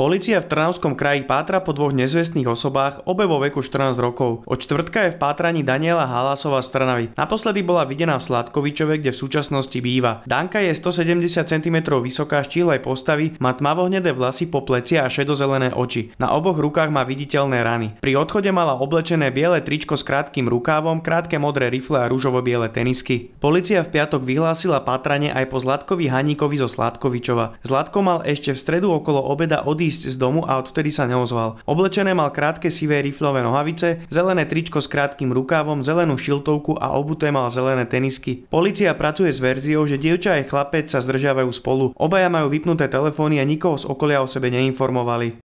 Polícia v Trnavskom kraji pátra po dvoch nezvestných osobách, obe vo veku 14 rokov. Od čtvrtka je v pátraní Daniela Halasova z Trnavy. Naposledy bola videná v Sladkovičove, kde v súčasnosti býva. Danka je 170 cm vysoká, štíhlej postavy, má tmavohnedé vlasy po plecia a šedozelené oči. Na oboch rukách má viditeľné rany. Pri odchode mala oblečené biele tričko s krátkým rukávom, krátke modré rifle a rúžovo-biele tenisky. Polícia v piatok vyhlásila pátranie aj po Zlatkovi Haníkovi zo Sladkovičova. Zlatko mal ešte v stredu okolo obeda odísť odísť z domu a odtedy sa neozval. Oblečené mal krátke sivé riflové nohavice, zelené tričko s krátkým rukávom, zelenú šiltovku a obuté mal zelené tenisky. Polícia pracuje s verziou, že dievča aj chlapec sa zdržiavajú spolu. Obaja majú vypnuté telefóny a nikoho z okolia o sebe neinformovali.